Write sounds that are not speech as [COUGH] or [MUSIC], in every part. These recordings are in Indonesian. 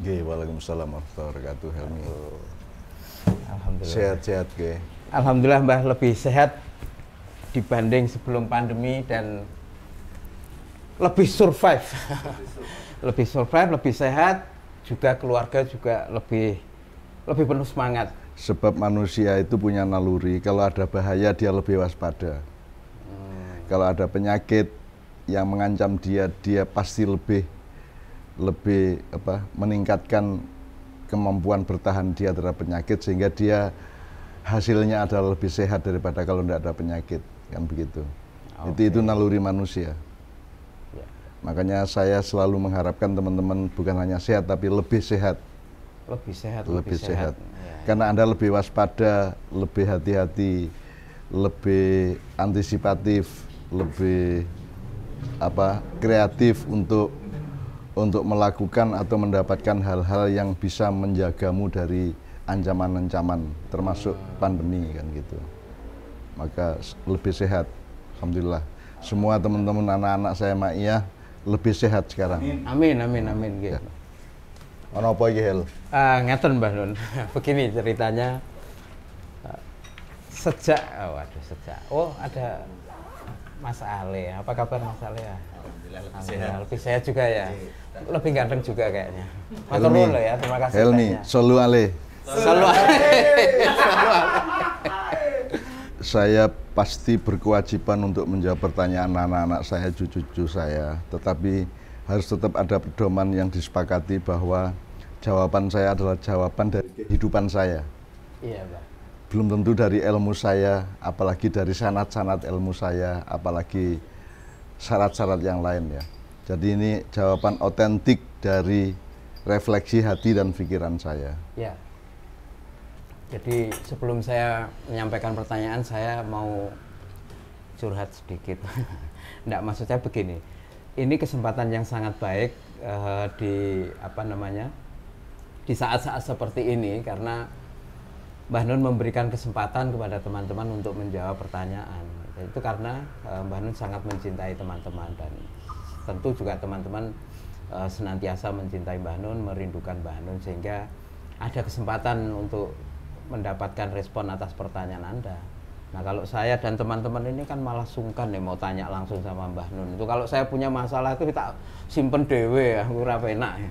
Oke, Waalaikumsalam warahmatullahi wabarakatuh Helmi. Alhamdulillah. Sehat-sehat Ge. Alhamdulillah Mbah lebih sehat dibanding sebelum pandemi dan lebih survive. [LAUGHS] lebih survive, lebih sehat, juga keluarga juga lebih lebih penuh semangat. Sebab manusia itu punya naluri, kalau ada bahaya dia lebih waspada. Hmm. Kalau ada penyakit yang mengancam dia, dia pasti lebih lebih apa meningkatkan kemampuan bertahan dia terhadap penyakit sehingga dia hasilnya adalah lebih sehat daripada kalau tidak ada penyakit kan begitu okay. itu itu naluri manusia yeah. makanya saya selalu mengharapkan teman-teman bukan hanya sehat tapi lebih sehat lebih sehat lebih, lebih sehat, sehat. Ya, ya. karena anda lebih waspada lebih hati-hati lebih antisipatif lebih apa kreatif untuk untuk melakukan atau mendapatkan hal-hal yang bisa menjagamu dari ancaman-ancaman termasuk pandemi kan gitu maka lebih sehat alhamdulillah semua teman-teman anak-anak saya Maia lebih sehat sekarang amin amin amin gitu Ono apa iki Hel? Uh, ah, ngeten Mbah Nun. [LAUGHS] Begini ceritanya ah, sejak oh aduh sejak. Oh ada Mas Ale. Ya. Apa kabar Mas Ale ya? Alhamdulillah lebih sehat. Lebih juga ya. Iya, lebih ganteng juga kayaknya. Matur nuwun ya, terima kasih. Helmi, Solu Ale. Solu Ale. Saya pasti berkewajiban untuk menjawab pertanyaan anak-anak saya, cucu-cucu saya. Tetapi harus tetap ada pedoman yang disepakati bahwa jawaban saya adalah jawaban dari kehidupan saya. Iya, Pak belum tentu dari ilmu saya, apalagi dari sanat-sanat ilmu saya, apalagi syarat-syarat yang lain ya. Jadi ini jawaban otentik dari refleksi hati dan pikiran saya. Ya. Jadi sebelum saya menyampaikan pertanyaan, saya mau curhat sedikit. Tidak [LAUGHS] maksudnya begini. Ini kesempatan yang sangat baik uh, di apa namanya? di saat-saat seperti ini karena Mbah Nun memberikan kesempatan kepada teman-teman untuk menjawab pertanyaan. Itu karena eh, Mbah Nun sangat mencintai teman-teman dan tentu juga teman-teman eh, senantiasa mencintai Mbah Nun, merindukan Mbah Nun sehingga ada kesempatan untuk mendapatkan respon atas pertanyaan Anda. Nah kalau saya dan teman-teman ini kan malah sungkan nih mau tanya langsung sama Mbah Nun. Itu kalau saya punya masalah itu kita simpen dewe ya, kurang enak.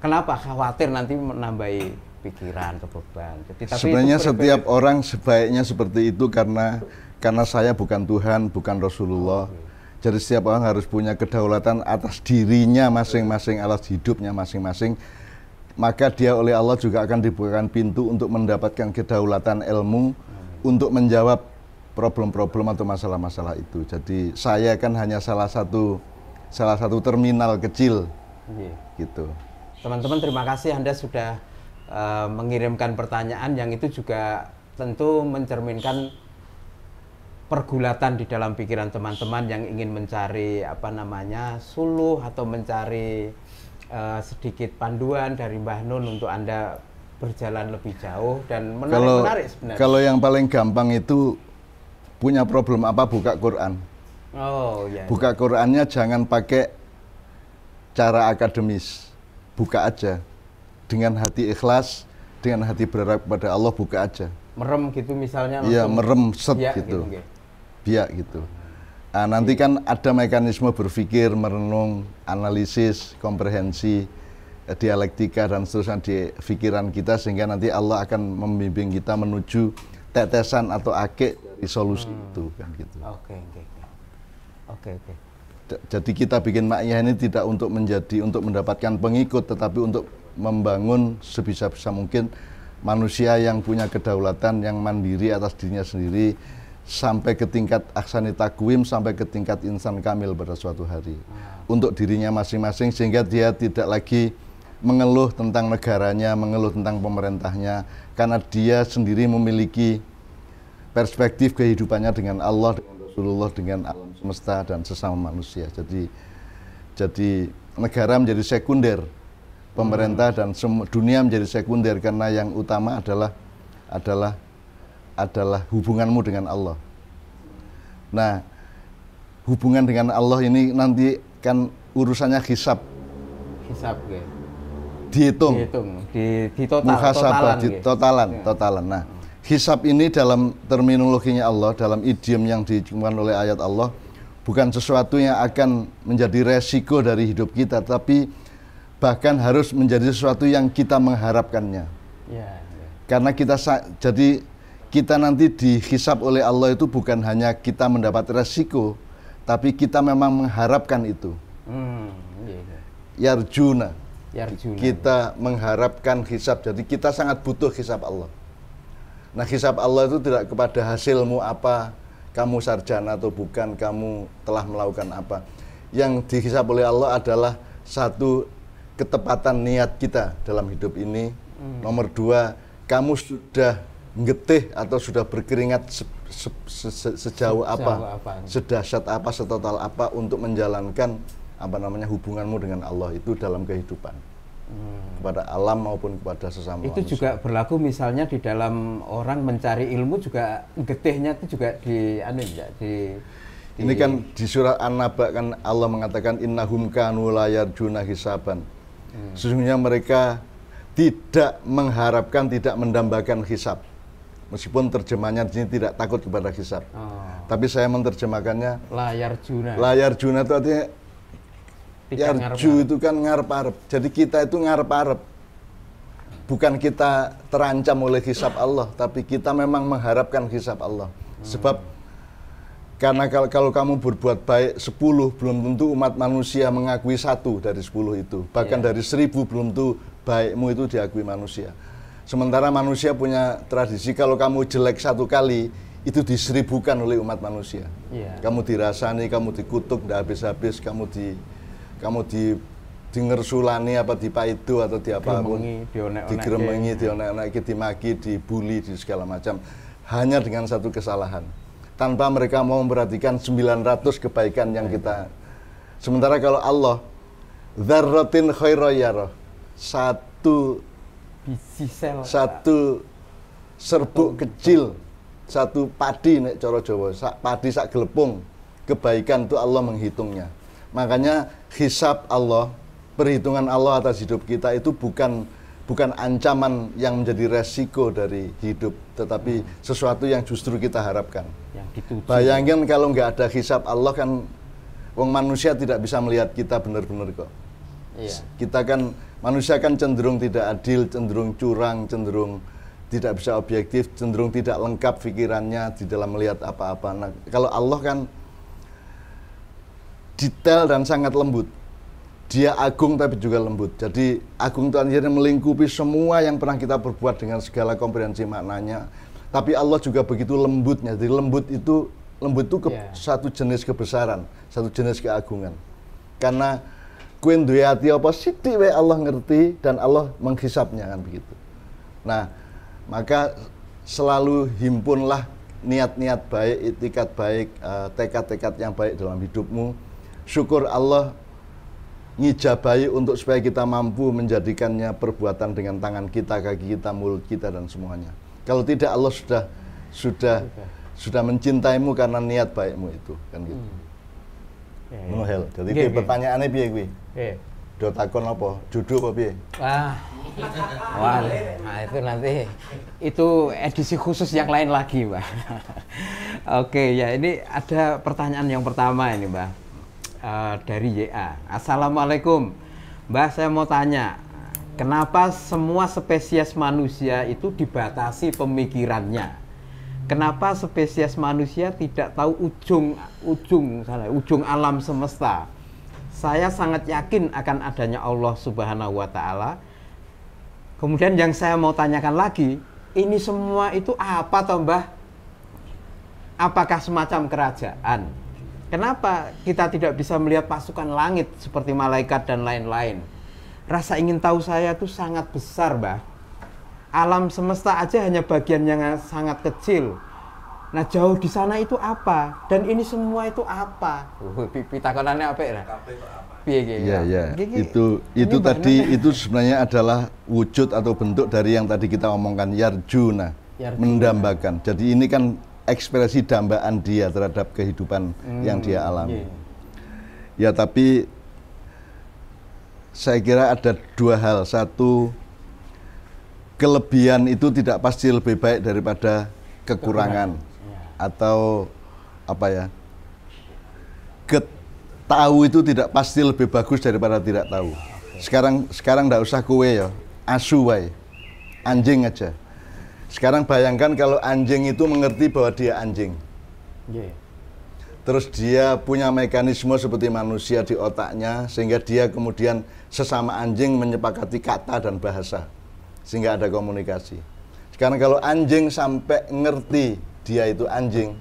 Kenapa? Khawatir nanti menambahi kepikiran kebeban. Jadi, tapi Sebenarnya setiap orang sebaiknya seperti itu karena karena saya bukan Tuhan, bukan Rasulullah. Okay. Oh, iya. jadi setiap orang harus punya kedaulatan atas dirinya masing-masing, alas hidupnya masing-masing. Maka dia oleh Allah juga akan dibukakan pintu untuk mendapatkan kedaulatan ilmu untuk menjawab problem-problem atau masalah-masalah itu. Jadi saya kan hanya salah satu salah satu terminal kecil. Yeah. Gitu. Teman-teman terima kasih Anda sudah e, mengirimkan pertanyaan yang itu juga tentu mencerminkan pergulatan di dalam pikiran teman-teman yang ingin mencari apa namanya suluh atau mencari e, sedikit panduan dari Mbah Nun untuk Anda berjalan lebih jauh dan menarik, kalau, menarik sebenarnya. Kalau yang paling gampang itu punya problem apa buka Quran. Oh iya. iya. Buka Qurannya jangan pakai cara akademis. Buka aja dengan hati ikhlas, dengan hati berharap pada Allah buka aja. Merem gitu misalnya. Iya merem set biak gitu. gitu biak gitu. Nah, nanti kan ada mekanisme berpikir, merenung, analisis, komprehensi, eh, dialektika dan seterusnya di pikiran kita sehingga nanti Allah akan membimbing kita menuju tetesan atau akik di solusi hmm. itu kan gitu. Oke, okay, oke. Okay. Oke, okay, oke. Okay. Jadi kita bikin maknya ini tidak untuk menjadi untuk mendapatkan pengikut tetapi untuk membangun sebisa-bisa mungkin manusia yang punya kedaulatan, yang mandiri atas dirinya sendiri, sampai ke tingkat aksani takwim, sampai ke tingkat insan kamil pada suatu hari. Untuk dirinya masing-masing, sehingga dia tidak lagi mengeluh tentang negaranya, mengeluh tentang pemerintahnya, karena dia sendiri memiliki perspektif kehidupannya dengan Allah, dengan Rasulullah, dengan alam semesta, dan sesama manusia. Jadi, jadi negara menjadi sekunder pemerintah dan semua dunia menjadi sekunder karena yang utama adalah adalah adalah hubunganmu dengan Allah. Nah, hubungan dengan Allah ini nanti kan urusannya hisap. Hisap, ya. Dihitung. Dihitung. Di, di total. Muhasabah, totalan, di totalan, ya. totalan. Nah, hisap ini dalam terminologinya Allah, dalam idiom yang dicumkan oleh ayat Allah, bukan sesuatu yang akan menjadi resiko dari hidup kita, tapi bahkan harus menjadi sesuatu yang kita mengharapkannya. Ya, Karena kita jadi kita nanti dihisap oleh Allah itu bukan hanya kita mendapat resiko, tapi kita memang mengharapkan itu. Hmm, yeah. Yarjuna. Yarjuna. Kita ya. mengharapkan hisap. Jadi kita sangat butuh hisap Allah. Nah, hisap Allah itu tidak kepada hasilmu apa, kamu sarjana atau bukan, kamu telah melakukan apa. Yang dihisap oleh Allah adalah satu ketepatan niat kita dalam hidup ini. Hmm. Nomor dua, kamu sudah ngetih atau sudah berkeringat se se se se sejauh, sejauh apa, apa, sedahsyat apa, setotal apa untuk menjalankan apa namanya hubunganmu dengan Allah itu dalam kehidupan hmm. kepada alam maupun kepada sesama. Itu manusia. juga berlaku misalnya di dalam orang mencari ilmu juga getihnya itu juga di anu ya, di ini kan di surah An-Naba kan Allah mengatakan innahum kanu la hisaban. Hmm. Sesungguhnya mereka tidak mengharapkan, tidak mendambakan hisap. Meskipun terjemahnya di sini tidak takut kepada hisap. Oh. Tapi saya menerjemahkannya layar juna. Layar juna itu artinya layar itu kan ngarep-arep. Jadi kita itu ngarep-arep. Bukan kita terancam oleh hisap Allah, tapi kita memang mengharapkan hisap Allah. Hmm. Sebab karena kalau, kalau kamu berbuat baik 10 belum tentu umat manusia mengakui satu dari 10 itu. Bahkan yeah. dari 1000 belum tentu baikmu itu diakui manusia. Sementara manusia punya tradisi kalau kamu jelek satu kali itu diseribukan oleh umat manusia. Yeah. Kamu dirasani, kamu dikutuk tidak habis-habis, kamu di kamu di dingersulani apa di itu atau di apa apapun digremengi dionek-onek dimaki dibully di segala macam hanya dengan satu kesalahan tanpa mereka mau memperhatikan 900 kebaikan yang kita sementara kalau Allah dzarratin khairoyaroh satu satu serbuk kecil satu padi nek coro Jawa sak padi sak gelepung kebaikan itu Allah menghitungnya makanya hisab Allah perhitungan Allah atas hidup kita itu bukan bukan ancaman yang menjadi resiko dari hidup, tetapi hmm. sesuatu yang justru kita harapkan. Yang Bayangin kalau nggak ada hisap Allah kan, wong manusia tidak bisa melihat kita benar-benar kok. Iya. Kita kan manusia kan cenderung tidak adil, cenderung curang, cenderung tidak bisa objektif, cenderung tidak lengkap pikirannya di dalam melihat apa-apa. Nah, kalau Allah kan detail dan sangat lembut dia agung tapi juga lembut. Jadi agung itu akhirnya melingkupi semua yang pernah kita perbuat dengan segala komprehensi maknanya. Tapi Allah juga begitu lembutnya. Jadi lembut itu lembut itu ke, yeah. satu jenis kebesaran, satu jenis keagungan. Karena kuen duwe hati apa siti we Allah ngerti dan Allah menghisapnya kan begitu. Nah, maka selalu himpunlah niat-niat baik, itikat baik, eh, tekad-tekad yang baik dalam hidupmu. Syukur Allah ngijabai untuk supaya kita mampu menjadikannya perbuatan dengan tangan kita, kaki kita, mulut kita dan semuanya. Kalau tidak Allah sudah sudah sudah mencintaimu karena niat baikmu itu kan gitu. Hmm. Ya, ya. Jadi okay, okay. pertanyaannya piye kuwi? Yeah. Do takon apa? Duduk apa piye? Wah. Wah, nah itu nanti itu edisi khusus yang lain lagi, Mbak. [LAUGHS] Oke, ya ini ada pertanyaan yang pertama ini, Mbak uh, dari YA. Assalamualaikum, Mbah saya mau tanya, kenapa semua spesies manusia itu dibatasi pemikirannya? Kenapa spesies manusia tidak tahu ujung ujung salah ujung alam semesta? Saya sangat yakin akan adanya Allah Subhanahu wa taala. Kemudian yang saya mau tanyakan lagi, ini semua itu apa toh Mbah? Apakah semacam kerajaan? Kenapa kita tidak bisa melihat pasukan langit seperti malaikat dan lain-lain? Rasa ingin tahu saya itu sangat besar, Mbah. Alam semesta aja hanya bagian yang sangat kecil. Nah, jauh di sana itu apa? Dan ini semua itu apa? Uh, pita apa ya? Iya, iya. Itu itu tadi itu sebenarnya adalah wujud atau bentuk dari yang tadi kita omongkan yarjuna, yarjuna. mendambakan. Jadi ini kan ekspresi dambaan dia terhadap kehidupan hmm, yang dia alami. Yeah. Ya tapi saya kira ada dua hal. Satu kelebihan itu tidak pasti lebih baik daripada kekurangan, kekurangan. Iya. atau apa ya? tahu itu tidak pasti lebih bagus daripada tidak tahu. Sekarang sekarang tidak usah kue ya, asu wae, anjing aja. Sekarang bayangkan kalau anjing itu mengerti bahwa dia anjing. Yeah. Terus dia punya mekanisme seperti manusia di otaknya sehingga dia kemudian sesama anjing menyepakati kata dan bahasa sehingga ada komunikasi. Sekarang kalau anjing sampai ngerti dia itu anjing,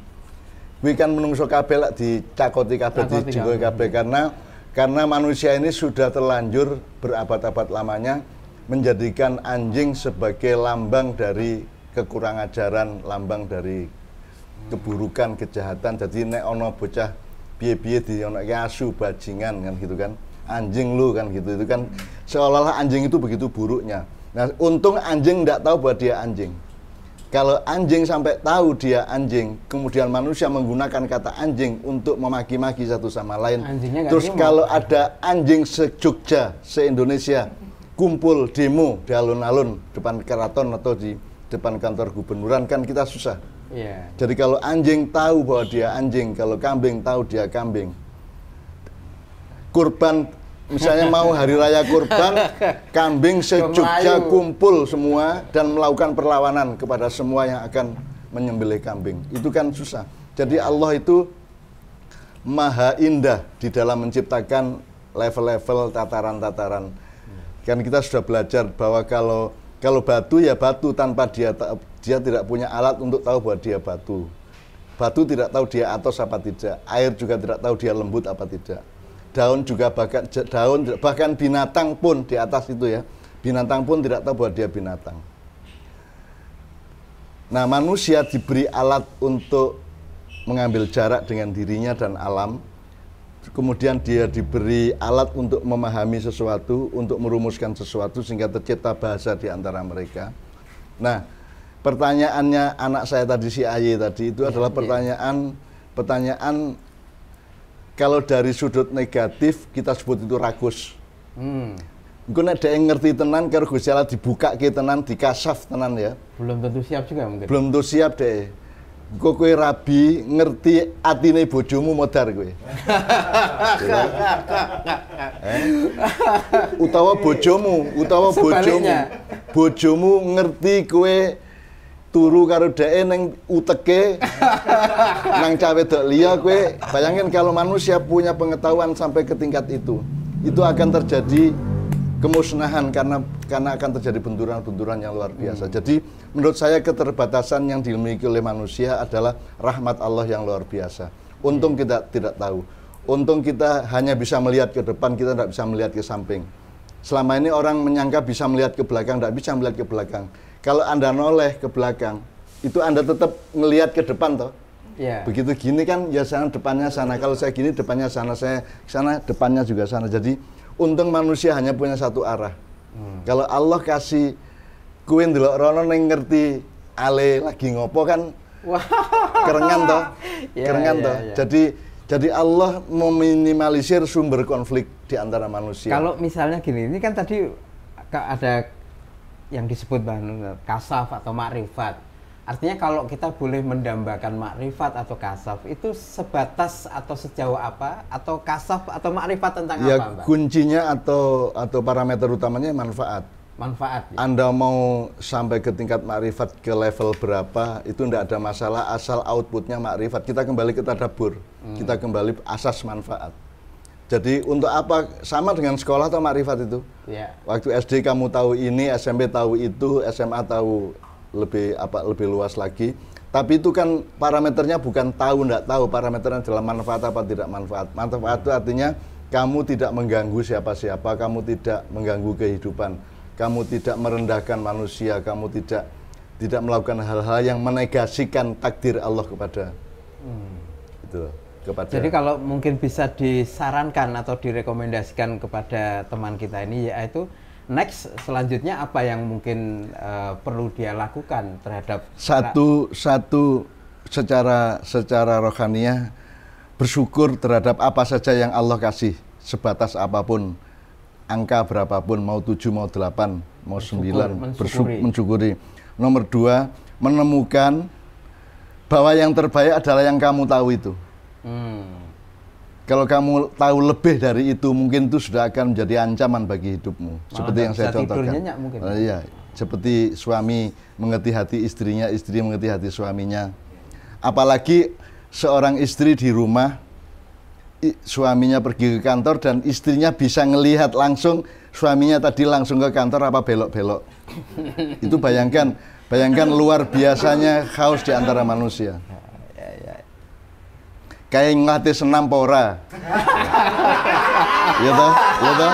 gue kan menungso di cakoti dicakoti di dijenggoi kabel karena karena manusia ini sudah terlanjur berabad-abad lamanya menjadikan anjing sebagai lambang dari kekurang ajaran lambang dari keburukan kejahatan jadi nek ono bocah biye-biye di ono asu bajingan kan gitu kan anjing lu kan gitu itu kan seolah-olah anjing itu begitu buruknya nah untung anjing tidak tahu bahwa dia anjing kalau anjing sampai tahu dia anjing kemudian manusia menggunakan kata anjing untuk memaki-maki satu sama lain Anjingnya terus kalau mau. ada anjing se Jogja se Indonesia kumpul demo di alun-alun depan keraton atau di depan kantor gubernuran kan kita susah. Yeah. Jadi kalau anjing tahu bahwa dia anjing, kalau kambing tahu dia kambing. Kurban misalnya mau hari raya kurban, [LAUGHS] kambing sejuknya kumpul semua dan melakukan perlawanan kepada semua yang akan menyembelih kambing. Itu kan susah. Jadi Allah itu maha indah di dalam menciptakan level-level tataran-tataran. Kan kita sudah belajar bahwa kalau kalau batu ya batu tanpa dia dia tidak punya alat untuk tahu bahwa dia batu. Batu tidak tahu dia atos apa tidak. Air juga tidak tahu dia lembut apa tidak. Daun juga bahkan daun bahkan binatang pun di atas itu ya. Binatang pun tidak tahu bahwa dia binatang. Nah, manusia diberi alat untuk mengambil jarak dengan dirinya dan alam kemudian dia diberi alat untuk memahami sesuatu, untuk merumuskan sesuatu sehingga tercipta bahasa di antara mereka. Nah, pertanyaannya anak saya tadi si Aye tadi itu ya, adalah iya. pertanyaan ya. pertanyaan kalau dari sudut negatif kita sebut itu rakus. Hmm. Gue ada yang ngerti tenan, kalau gue salah dibuka ke tenan, dikasaf tenan ya. Belum tentu siap juga mungkin. Belum tentu siap deh Gue kue rabi ngerti atine bojomu modar gue. Eh? Utawa bojomu, utawa bojomu. Bojomu ngerti kue turu karo dae neng uteke nang cawe dok liya kue bayangin kalau manusia punya pengetahuan sampai ke tingkat itu itu akan terjadi kemusnahan karena karena akan terjadi benturan-benturan yang luar biasa. Hmm. Jadi menurut saya keterbatasan yang dimiliki oleh manusia adalah rahmat Allah yang luar biasa. Untung hmm. kita tidak tahu. Untung kita hanya bisa melihat ke depan, kita tidak bisa melihat ke samping. Selama ini orang menyangka bisa melihat ke belakang, tidak bisa melihat ke belakang. Kalau Anda noleh ke belakang, itu Anda tetap melihat ke depan toh. Yeah. Begitu gini kan ya sana depannya sana. Kalau saya gini depannya sana, saya sana depannya juga sana. Jadi untung manusia hanya punya satu arah. Hmm. Kalau Allah kasih kuen dulu, rono neng ngerti ale lagi ngopo kan wow. kerengan toh. [LAUGHS] Yeah, kerengan yeah, toh. Yeah. Jadi jadi Allah meminimalisir sumber konflik di antara manusia. Kalau misalnya gini, ini kan tadi ada yang disebut kasaf atau makrifat Artinya kalau kita boleh mendambakan makrifat atau kasaf itu sebatas atau sejauh apa atau kasaf atau makrifat tentang ya, apa, Ya kuncinya atau atau parameter utamanya manfaat. Manfaat. Ya? Anda mau sampai ke tingkat makrifat ke level berapa itu tidak ada masalah asal outputnya makrifat. Kita kembali ke tadabur. Hmm. Kita kembali asas manfaat. Jadi untuk apa sama dengan sekolah atau makrifat itu? Ya. Waktu SD kamu tahu ini, SMP tahu itu, SMA tahu lebih apa lebih luas lagi. Tapi itu kan parameternya bukan tahu tidak tahu, parameternya adalah manfaat apa tidak manfaat. Manfaat itu artinya kamu tidak mengganggu siapa-siapa, kamu tidak mengganggu kehidupan, kamu tidak merendahkan manusia, kamu tidak tidak melakukan hal-hal yang menegasikan takdir Allah kepada hmm. itu kepada. Jadi kalau mungkin bisa disarankan atau direkomendasikan kepada teman kita ini yaitu next selanjutnya apa yang mungkin uh, perlu dia lakukan terhadap satu satu secara secara rohania bersyukur terhadap apa saja yang Allah kasih sebatas apapun angka berapapun mau tujuh mau delapan mau sembilan mensyukuri. mensyukuri nomor dua menemukan bahwa yang terbaik adalah yang kamu tahu itu hmm kalau kamu tahu lebih dari itu mungkin itu sudah akan menjadi ancaman bagi hidupmu Malah seperti yang saya contohkan mungkin. Oh iya seperti suami mengerti hati istrinya istri mengerti hati suaminya apalagi seorang istri di rumah suaminya pergi ke kantor dan istrinya bisa ngelihat langsung suaminya tadi langsung ke kantor apa belok-belok itu bayangkan bayangkan luar biasanya haus di antara manusia kayak ngati senam pora, [LAUGHS] ya toh, ya toh. Iya, iya.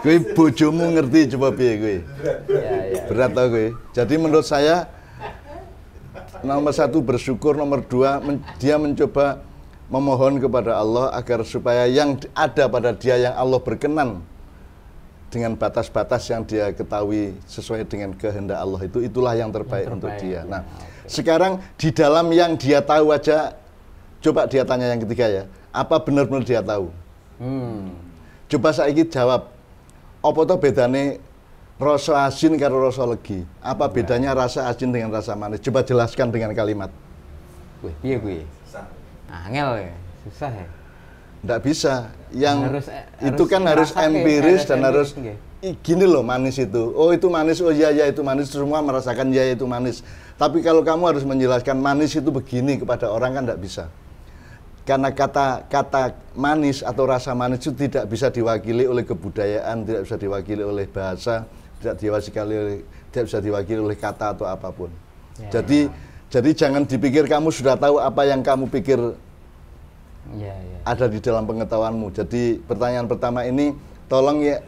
kui bojomu ngerti coba piye kui iya, Berat tau kui Jadi menurut saya nomor satu bersyukur, nomor dua men dia mencoba memohon kepada Allah agar supaya yang ada pada dia yang Allah berkenan dengan batas-batas yang dia ketahui sesuai dengan kehendak Allah itu itulah yang terbaik, yang terbaik untuk dia. Nah, sekarang di dalam yang dia tahu aja Coba dia tanya yang ketiga ya, apa benar-benar dia tahu? Hmm. Coba saya ingin jawab, apa tuh bedanya rasa asin karo rasa legi? Apa ya. bedanya rasa asin dengan rasa manis? Coba jelaskan dengan kalimat. Wih, iya gue. Angel ya, susah ya. Tidak bisa. Yang harus, eh, itu kan harus empiris dan harus ya? gini loh manis itu. Oh itu manis, oh iya iya itu manis, semua merasakan iya itu manis. Tapi kalau kamu harus menjelaskan manis itu begini kepada orang kan tidak bisa karena kata-kata manis atau rasa manis itu tidak bisa diwakili oleh kebudayaan, tidak bisa diwakili oleh bahasa, tidak diwakili oleh tidak bisa diwakili oleh kata atau apapun. Yeah. jadi jadi jangan dipikir kamu sudah tahu apa yang kamu pikir yeah, yeah. ada di dalam pengetahuanmu. Jadi pertanyaan pertama ini tolong ya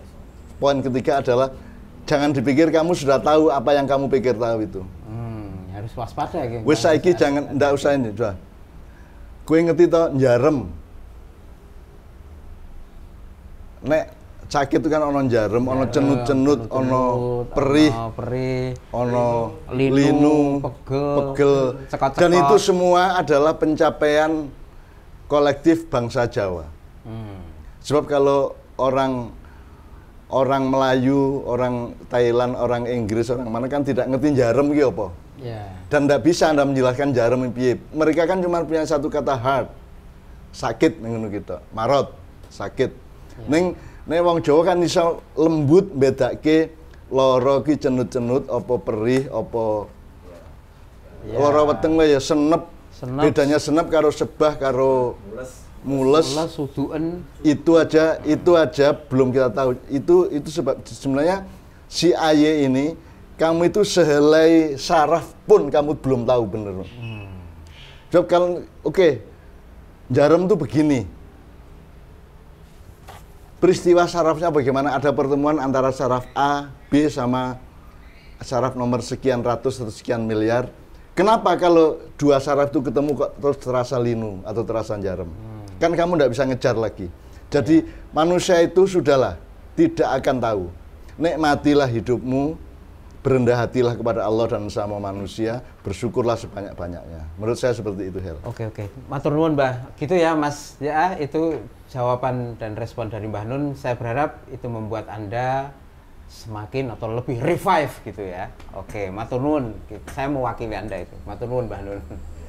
poin ketiga adalah jangan dipikir kamu sudah tahu apa yang kamu pikir tahu itu. Hmm, harus waspada ya. Wes saiki gitu. jangan ndak usah ini sudah Kue ngerti toh njarem. Nek sakit itu kan ono jarum, ono cenut-cenut, ono perih, ono, perih, ono linu, linu pegel, pegel. Cekot -cekot. dan itu semua adalah pencapaian kolektif bangsa Jawa. Hmm. Sebab kalau orang orang Melayu, orang Thailand, orang Inggris, orang mana kan tidak ngerti jarum gitu apa. Ya. Dan tidak bisa Anda menjelaskan jarum piye. Mereka kan cuma punya satu kata hard. Sakit ngono kita. Gitu. Marot, sakit. Yeah. Ning nek wong Jawa kan bisa lembut bedake loro ki cenut-cenut apa perih apa yeah. loro weteng ya senep. senep. Bedanya senep karo sebah karo mules. Mules, mules Itu aja, itu aja belum kita tahu. Itu itu sebab sebenarnya si Aye ini kamu itu sehelai saraf pun kamu belum tahu bener. Hmm. kalau oke, okay, jarum itu begini. Peristiwa sarafnya bagaimana? Ada pertemuan antara saraf A, B sama saraf nomor sekian ratus atau sekian miliar. Kenapa kalau dua saraf itu ketemu kok terus terasa linu atau terasa jarum? Hmm. Kan kamu tidak bisa ngejar lagi. Jadi hmm. manusia itu sudahlah tidak akan tahu. Nikmatilah hidupmu, berendah hatilah kepada Allah dan sama manusia, bersyukurlah sebanyak-banyaknya. Menurut saya seperti itu, Hel. Oke, oke. Matur nuwun, Mbah. Gitu ya, Mas. Ya, itu jawaban dan respon dari Mbah Nun. Saya berharap itu membuat Anda semakin atau lebih revive gitu ya. Oke, matur nuwun. Saya mewakili Anda itu. Matur nuwun, Mbah Nun.